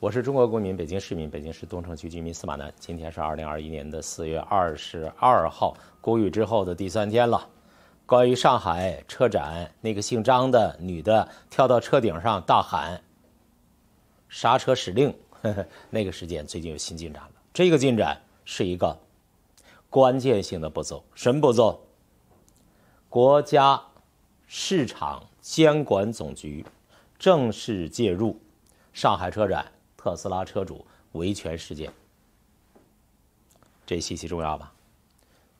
我是中国公民、北京市民、北京市东城区居民司马南。今天是二零二一年的四月二十二号，谷雨之后的第三天了。关于上海车展，那个姓张的女的跳到车顶上大喊“刹车指令”，那个事件最近有新进展了。这个进展是一个关键性的步骤，什么步骤？国家市场监管总局正式介入上海车展。特斯拉车主维权事件，这信息重要吧？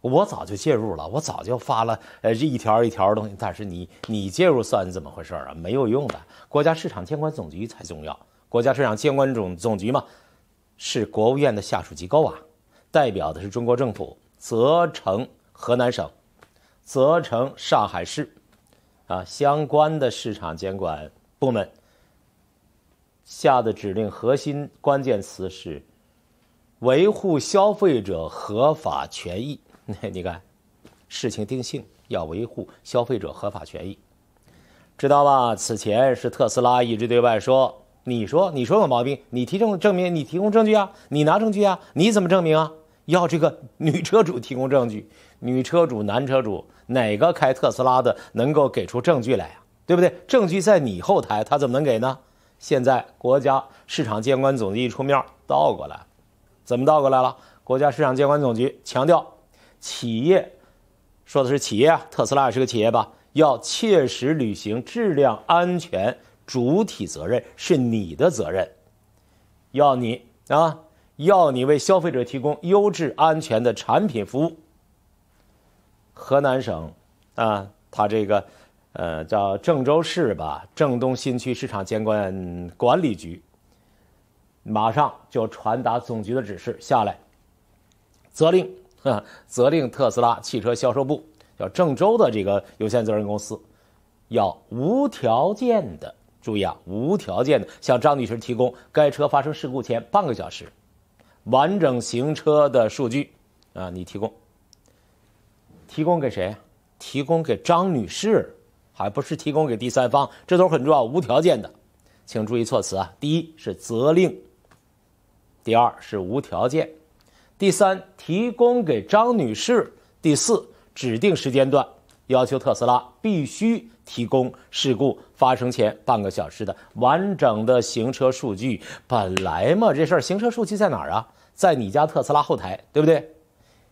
我早就介入了，我早就发了呃一条一条东西。但是你你介入算怎么回事啊？没有用的，国家市场监管总局才重要。国家市场监管总总局嘛，是国务院的下属机构啊，代表的是中国政府，责成河南省，责成上海市，啊相关的市场监管部门。下的指令核心关键词是维护消费者合法权益。你看，事情定性要维护消费者合法权益，知道吧？此前是特斯拉一直对外说：“你说，你说有毛病，你提证证明，你提供证据啊，你拿证据啊，你怎么证明啊？要这个 女车主提供证据，女车主、男车主哪个开特斯拉的能够给出证据来呀？对不对？证据在你后台，他怎么能给呢？”现在国家市场监管总局一出面，倒过来怎么倒过来了？国家市场监管总局强调，企业，说的是企业啊，特斯拉也是个企业吧，要切实履行质量安全主体责任，是你的责任，要你啊，要你为消费者提供优质安全的产品服务。河南省，啊，他这个。呃，叫郑州市吧，郑东新区市场监管管理局。马上就传达总局的指示下来，责令责令特斯拉汽车销售部，叫郑州的这个有限责任公司，要无条件的注意啊，无条件的向张女士提供该车发生事故前半个小时完整行车的数据啊，你提供，提供给谁？提供给张女士。还不是提供给第三方，这都是很重要、无条件的，请注意措辞啊。第一是责令，第二是无条件，第三提供给张女士，第四指定时间段，要求特斯拉必须提供事故发生前半个小时的完整的行车数据。本来嘛，这事儿行车数据在哪儿啊？在你家特斯拉后台，对不对？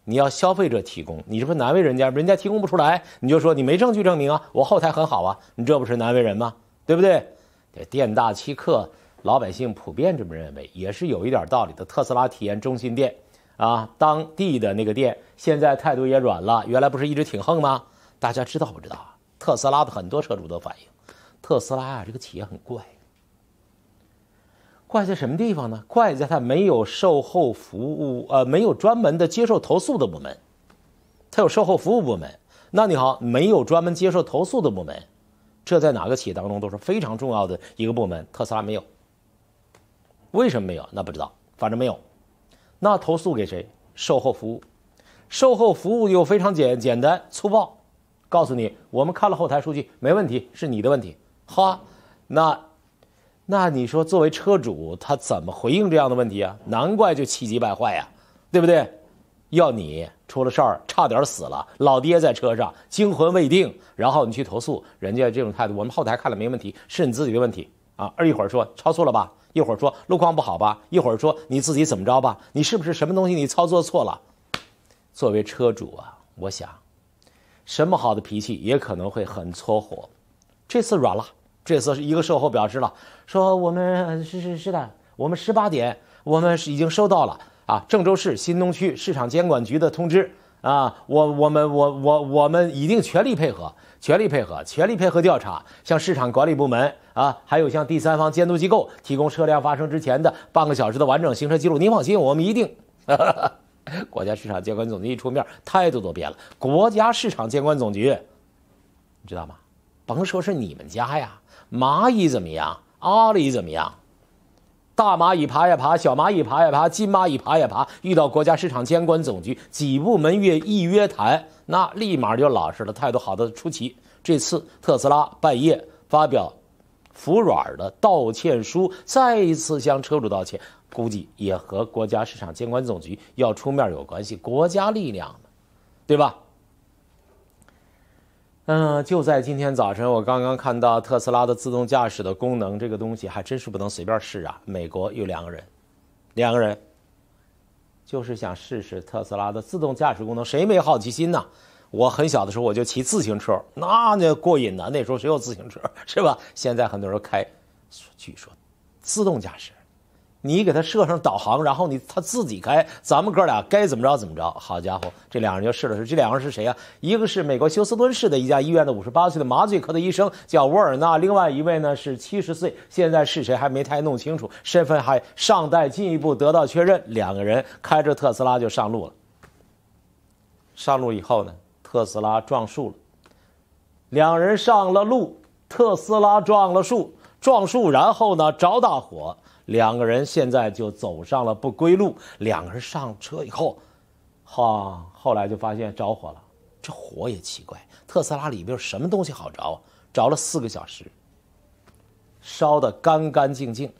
你要消费者提供，你这不难为人家，人家提供不出来，你就说你没证据证明啊，我后台很好啊，你这不是难为人吗？对不对？这店大欺客，老百姓普遍这么认为，也是有一点道理的。特斯拉体验中心店，啊，当地的那个店，现在态度也软了，原来不是一直挺横吗？大家知道不知道？特斯拉的很多车主都反映，特斯拉啊，这个企业很怪。怪在什么地方呢？怪在他没有售后服务，呃，没有专门的接受投诉的部门。他有售后服务部门，那你好，没有专门接受投诉的部门，这在哪个企业当中都是非常重要的一个部门。特斯拉没有，为什么没有？那不知道，反正没有。那投诉给谁？售后服务，售后服务又非常简简单粗暴，告诉你，我们看了后台数据，没问题是你的问题，哈，那。那你说，作为车主，他怎么回应这样的问题啊？难怪就气急败坏呀，对不对？要你出了事儿，差点死了，老爹在车上惊魂未定，然后你去投诉，人家这种态度，我们后台看了没问题，是你自己的问题啊。而一会儿说超速了吧，一会儿说路况不好吧，一会儿说你自己怎么着吧，你是不是什么东西你操作错了？作为车主啊，我想，什么好的脾气也可能会很搓火。这次软了，这次是一个售后表示了。说我们是是是的，我们十八点我们是已经收到了啊，郑州市新东区市场监管局的通知啊，我我们我我我们一定全力配合，全力配合，全力配合调查，向市场管理部门啊，还有向第三方监督机构提供车辆发生之前的半个小时的完整行车记录。您放心，我们一定。国家市场监管总局一出面，态度都变了。国家市场监管总局，你知道吗？甭说是你们家呀，蚂蚁怎么样？阿里怎么样？大蚂蚁爬呀爬，小蚂蚁爬呀爬，金蚂蚁爬呀爬，遇到国家市场监管总局，几部门约一约谈，那立马就老实了，态度好的出奇。这次特斯拉半夜发表服软的道歉书，再一次向车主道歉，估计也和国家市场监管总局要出面有关系，国家力量，对吧？嗯，就在今天早晨，我刚刚看到特斯拉的自动驾驶的功能这个东西还真是不能随便试啊。美国有两个人，两个人就是想试试特斯拉的自动驾驶功能，谁没好奇心呢？我很小的时候我就骑自行车，那那过瘾呐。那时候谁有自行车，是吧？现在很多人开，据说自动驾驶。你给他设上导航，然后你他自己开。咱们哥俩该怎么着怎么着。好家伙，这两人就试了试。这两人是谁呀？一个是美国休斯顿市的一家医院的五十八岁的麻醉科的医生，叫沃尔纳。另外一位呢是七十岁，现在是谁还没太弄清楚，身份还尚待进一步得到确认。两个人开着特斯拉就上路了。上路以后呢，特斯拉撞树了。两人上了路，特斯拉撞了树。撞树，然后呢着大火，两个人现在就走上了不归路。两个人上车以后，哈，后来就发现着火了。这火也奇怪，特斯拉里边有什么东西好着？着了四个小时，烧得干干净净。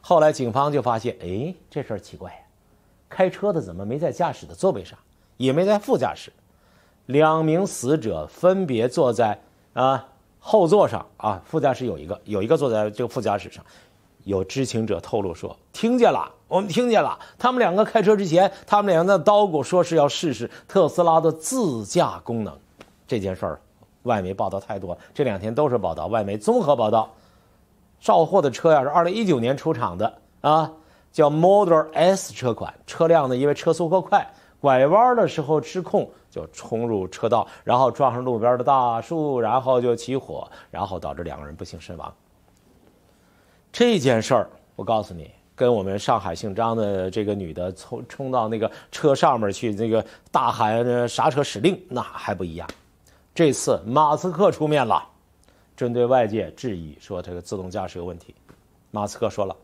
后来警方就发现，哎，这事儿奇怪呀，开车的怎么没在驾驶的座位上，也没在副驾驶？两名死者分别坐在啊。后座上啊，副驾驶有一个，有一个坐在这个副驾驶上，有知情者透露说，听见了，我们听见了，他们两个开车之前，他们两个在叨咕说是要试试特斯拉的自驾功能，这件事儿，外媒报道太多，这两天都是报道，外媒综合报道，肇祸的车呀是二零一九年出厂的啊，叫 Model S 车款，车辆呢因为车速过快。拐弯的时候失控，就冲入车道，然后撞上路边的大树，然后就起火，然后导致两个人不幸身亡。这件事儿，我告诉你，跟我们上海姓张的这个女的冲冲到那个车上面去，那个大喊刹车指令，那还不一样。这次马斯克出面了，针对外界质疑说这个自动驾驶有问题，马斯克说了，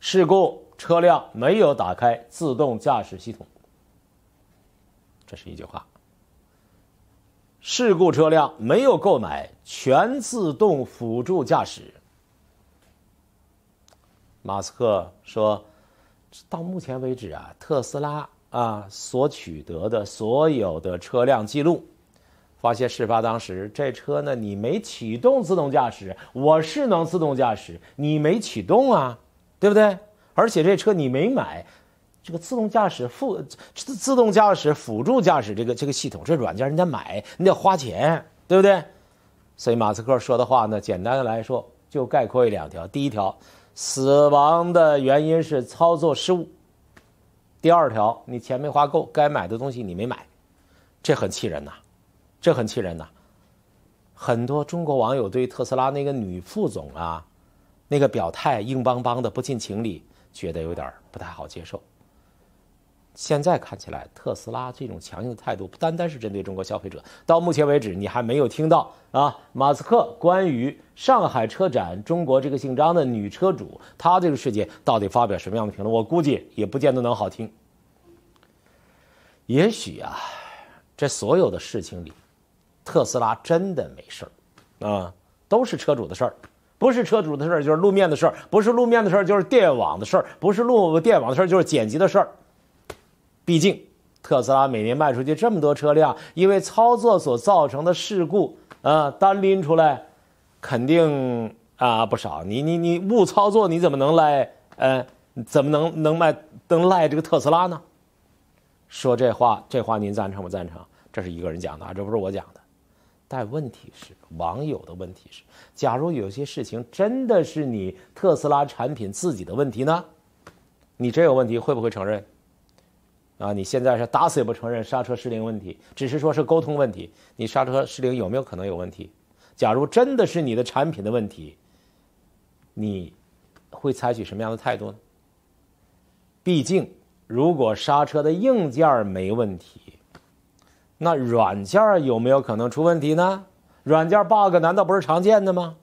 事故。车辆没有打开自动驾驶系统，这是一句话。事故车辆没有购买全自动辅助驾驶。马斯克说：“到目前为止啊，特斯拉啊所取得的所有的车辆记录，发现事发当时这车呢，你没启动自动驾驶，我是能自动驾驶，你没启动啊，对不对？”而且这车你没买，这个自动驾驶辅自自动驾驶辅助驾驶这个这个系统，这软件人家买，你得花钱，对不对？所以马斯克说的话呢，简单的来说就概括一两条：第一条，死亡的原因是操作失误；第二条，你钱没花够，该买的东西你没买，这很气人呐！这很气人呐！很多中国网友对特斯拉那个女副总啊，那个表态硬邦邦的，不近情理。觉得有点不太好接受。现在看起来，特斯拉这种强硬的态度不单单是针对中国消费者。到目前为止，你还没有听到啊，马斯克关于上海车展中国这个姓张的女车主她这个事件到底发表什么样的评论？我估计也不见得能好听。也许啊，这所有的事情里，特斯拉真的没事儿，啊，都是车主的事儿。不是车主的事儿，就是路面的事儿；不是路面的事儿，就是电网的事儿；不是路电网的事儿，就是剪辑的事儿。毕竟，特斯拉每年卖出去这么多车辆，因为操作所造成的事故，啊，单拎出来，肯定啊不少。你你你误操作，你怎么能赖？呃，怎么能能卖能赖这个特斯拉呢？说这话，这话您赞成不赞成？这是一个人讲的啊，这不是我讲的。但问题是，网友的问题是：假如有些事情真的是你特斯拉产品自己的问题呢？你这有问题会不会承认？啊，你现在是打死也不承认刹车失灵问题，只是说是沟通问题。你刹车失灵有没有可能有问题？假如真的是你的产品的问题，你会采取什么样的态度呢？毕竟，如果刹车的硬件没问题。那软件有没有可能出问题呢？软件 bug 难道不是常见的吗？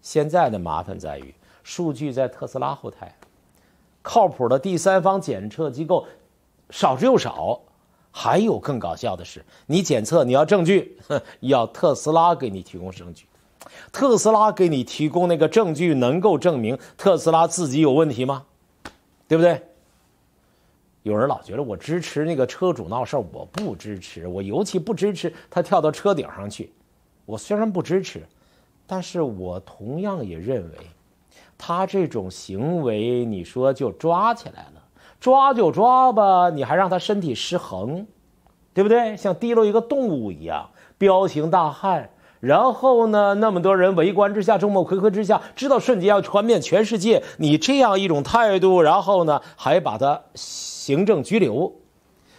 现在的麻烦在于数据在特斯拉后台，靠谱的第三方检测机构少之又少。还有更搞笑的是，你检测你要证据，要特斯拉给你提供证据，特斯拉给你提供那个证据能够证明特斯拉自己有问题吗？对不对？有人老觉得我支持那个车主闹事儿，我不支持，我尤其不支持他跳到车顶上去。我虽然不支持，但是我同样也认为，他这种行为，你说就抓起来了，抓就抓吧，你还让他身体失衡，对不对？像滴落一个动物一样，彪形大汉。然后呢？那么多人围观之下，众目睽睽之下，知道瞬间要传遍全世界。你这样一种态度，然后呢，还把他行政拘留？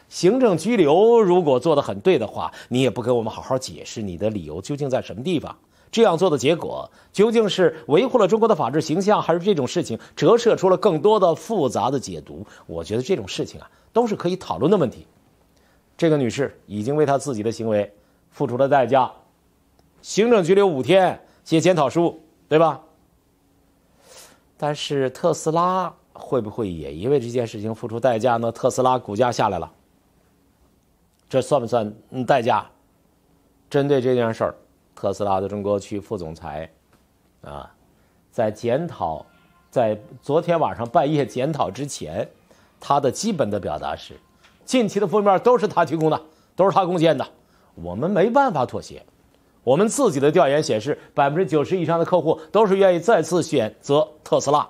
行政拘留如果做的很对的话，你也不给我们好好解释你的理由究竟在什么地方？这样做的结果究竟是维护了中国的法治形象，还是这种事情折射出了更多的复杂的解读？我觉得这种事情啊，都是可以讨论的问题。这个女士已经为她自己的行为付出了代价。行政拘留五天，写检讨书，对吧？但是特斯拉会不会也因为这件事情付出代价呢？特斯拉股价下来了，这算不算代价？针对这件事儿，特斯拉的中国区副总裁啊，在检讨，在昨天晚上半夜检讨之前，他的基本的表达是：近期的负面都是他提供的，都是他贡献的，我们没办法妥协。我们自己的调研显示，百分之九十以上的客户都是愿意再次选择特斯拉。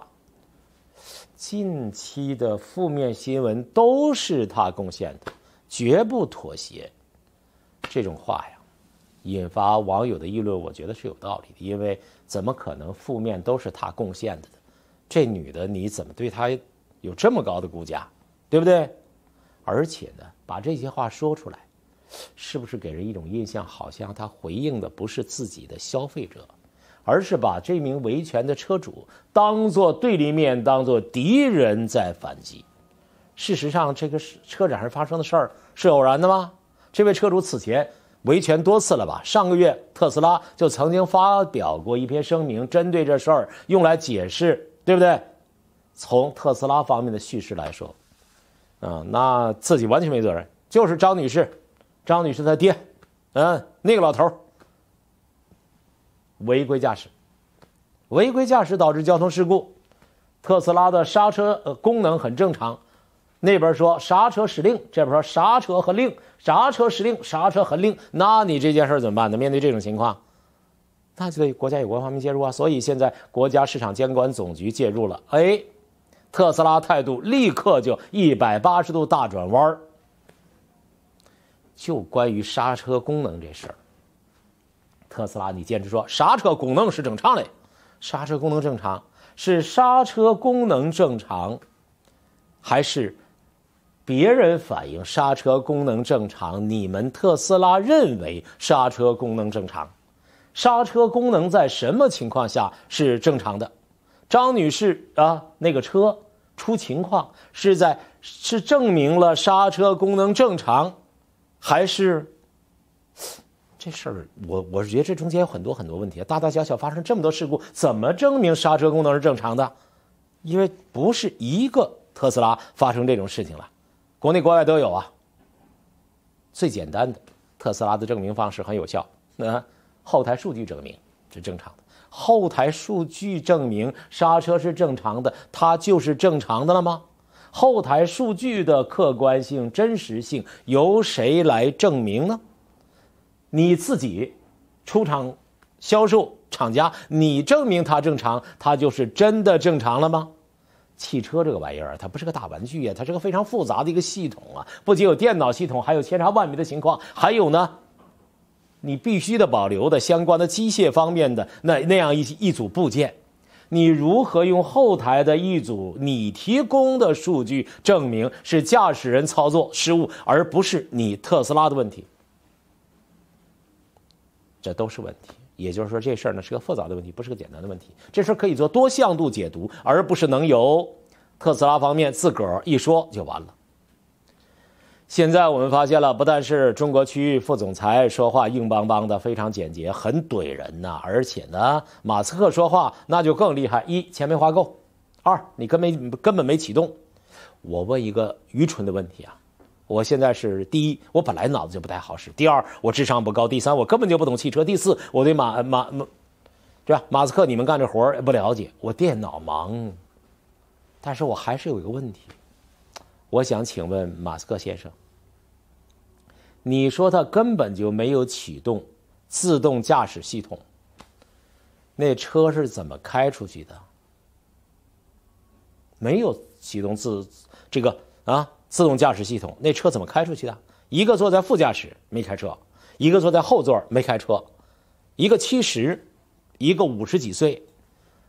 近期的负面新闻都是他贡献的，绝不妥协。这种话呀，引发网友的议论，我觉得是有道理的，因为怎么可能负面都是他贡献的？这女的你怎么对她有这么高的估价，对不对？而且呢，把这些话说出来。是不是给人一种印象，好像他回应的不是自己的消费者，而是把这名维权的车主当做对立面，当做敌人在反击？事实上，这个车展上发生的事儿是偶然的吗？这位车主此前维权多次了吧？上个月特斯拉就曾经发表过一篇声明，针对这事儿用来解释，对不对？从特斯拉方面的叙事来说，啊，那自己完全没责任，就是张女士。张女士，她爹，嗯，那个老头违规驾驶，违规驾驶导致交通事故。特斯拉的刹车呃功能很正常，那边说刹车失令，这边说刹车和令刹车失令刹车和令，那你这件事怎么办呢？面对这种情况，那就得国家有关方面介入啊。所以现在国家市场监管总局介入了，哎，特斯拉态度立刻就一百八十度大转弯儿。就关于刹车功能这事儿，特斯拉，你坚持说刹车功能是正常的，刹车功能正常是刹车功能正常，还是别人反映刹车功能正常？你们特斯拉认为刹车功能正常？刹车功能在什么情况下是正常的？张女士啊，那个车出情况是在是证明了刹车功能正常。还是这事儿，我我是觉得这中间有很多很多问题，大大小小发生这么多事故，怎么证明刹车功能是正常的？因为不是一个特斯拉发生这种事情了，国内国外都有啊。最简单的，特斯拉的证明方式很有效，那后台数据证明是正常的，后台数据证明刹车是正常的，它就是正常的了吗？后台数据的客观性、真实性由谁来证明呢？你自己出厂销售厂家，你证明它正常，它就是真的正常了吗？汽车这个玩意儿，它不是个大玩具呀，它是个非常复杂的一个系统啊，不仅有电脑系统，还有千差万别的情况，还有呢，你必须得保留的相关的机械方面的那那样一一组部件。你如何用后台的一组你提供的数据证明是驾驶人操作失误，而不是你特斯拉的问题？这都是问题。也就是说，这事儿呢是个复杂的问题，不是个简单的问题。这事儿可以做多向度解读，而不是能由特斯拉方面自个儿一说就完了。现在我们发现了，不但是中国区域副总裁说话硬邦邦的，非常简洁，很怼人呐。而且呢，马斯克说话那就更厉害：一钱没花够，二你根本根本没启动。我问一个愚蠢的问题啊！我现在是第一，我本来脑子就不太好使；第二，我智商不高；第三，我根本就不懂汽车；第四，我对马马马，对吧？马斯克，你们干这活儿不了解，我电脑忙。但是我还是有一个问题，我想请问马斯克先生。你说他根本就没有启动自动驾驶系统，那车是怎么开出去的？没有启动自这个啊自动驾驶系统，那车怎么开出去的？一个坐在副驾驶没开车，一个坐在后座没开车，一个七十，一个五十几岁，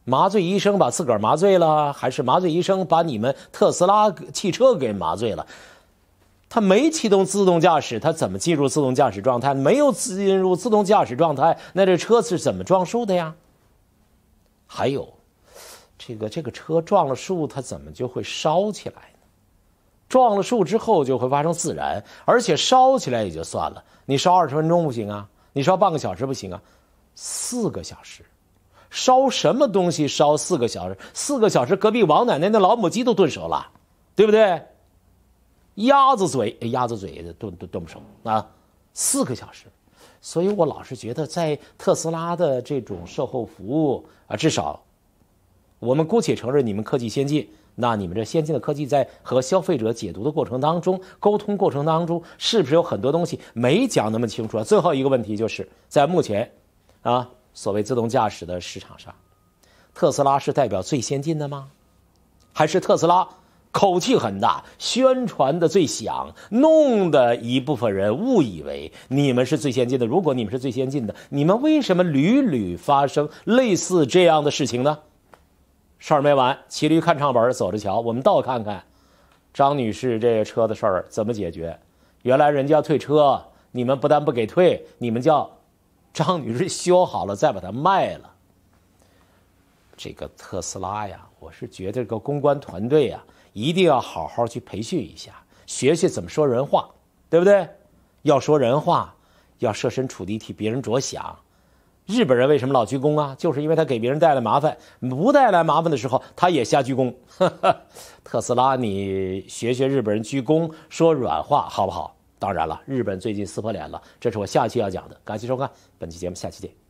麻醉医生把自个儿麻醉了，还是麻醉医生把你们特斯拉汽车给麻醉了？它没启动自动驾驶，它怎么进入自动驾驶状态？没有进入自动驾驶状态，那这车是怎么撞树的呀？还有，这个这个车撞了树，它怎么就会烧起来呢？撞了树之后就会发生自燃，而且烧起来也就算了，你烧二十分钟不行啊？你烧半个小时不行啊？四个小时，烧什么东西烧四个小时？四个小时，隔壁王奶奶的老母鸡都炖熟了，对不对？鸭子嘴，鸭子嘴炖炖炖不熟啊，四个小时，所以我老是觉得在特斯拉的这种售后服务啊，至少我们姑且承认你们科技先进，那你们这先进的科技在和消费者解读的过程当中、沟通过程当中，是不是有很多东西没讲那么清楚啊？最后一个问题就是在目前啊，所谓自动驾驶的市场上，特斯拉是代表最先进的吗？还是特斯拉？口气很大，宣传的最响，弄得一部分人误以为你们是最先进的。如果你们是最先进的，你们为什么屡屡发生类似这样的事情呢？事儿没完，骑驴看唱本，走着瞧。我们倒看看张女士这车的事儿怎么解决。原来人家要退车，你们不但不给退，你们叫张女士修好了再把它卖了。这个特斯拉呀，我是觉得这个公关团队呀。一定要好好去培训一下，学学怎么说人话，对不对？要说人话，要设身处地替别人着想。日本人为什么老鞠躬啊？就是因为他给别人带来麻烦，不带来麻烦的时候他也瞎鞠躬。特斯拉，你学学日本人鞠躬，说软话好不好？当然了，日本最近撕破脸了，这是我下期要讲的。感谢收看本期节目，下期见。